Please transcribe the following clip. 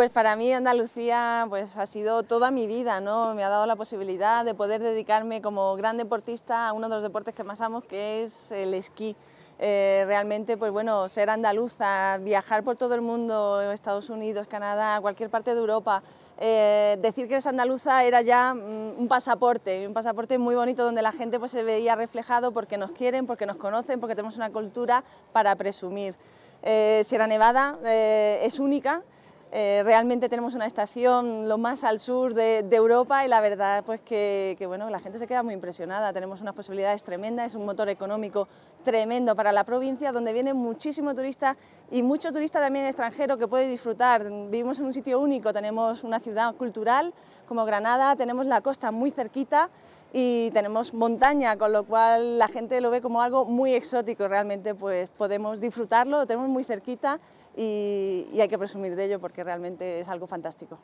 Pues para mí Andalucía pues, ha sido toda mi vida, ¿no? me ha dado la posibilidad de poder dedicarme como gran deportista a uno de los deportes que más amo, que es el esquí. Eh, realmente, pues bueno, ser andaluza, viajar por todo el mundo, Estados Unidos, Canadá, cualquier parte de Europa, eh, decir que eres andaluza era ya mm, un pasaporte, un pasaporte muy bonito donde la gente pues, se veía reflejado porque nos quieren, porque nos conocen, porque tenemos una cultura para presumir. Eh, Sierra Nevada eh, es única, eh, realmente tenemos una estación lo más al sur de, Europa y la verdad pues que, que, bueno, la gente se queda muy impresionada, tenemos unas posibilidades tremendas, es un motor económico tremendo para la provincia donde viene muchísimo turista y mucho turista también extranjero que puede disfrutar, vivimos en un sitio único, tenemos una ciudad cultural como Granada, tenemos la costa muy cerquita y tenemos montaña, con lo cual la gente lo ve como algo muy exótico, realmente pues podemos disfrutarlo, lo tenemos muy cerquita y, y hay que presumir de ello porque realmente es algo fantástico.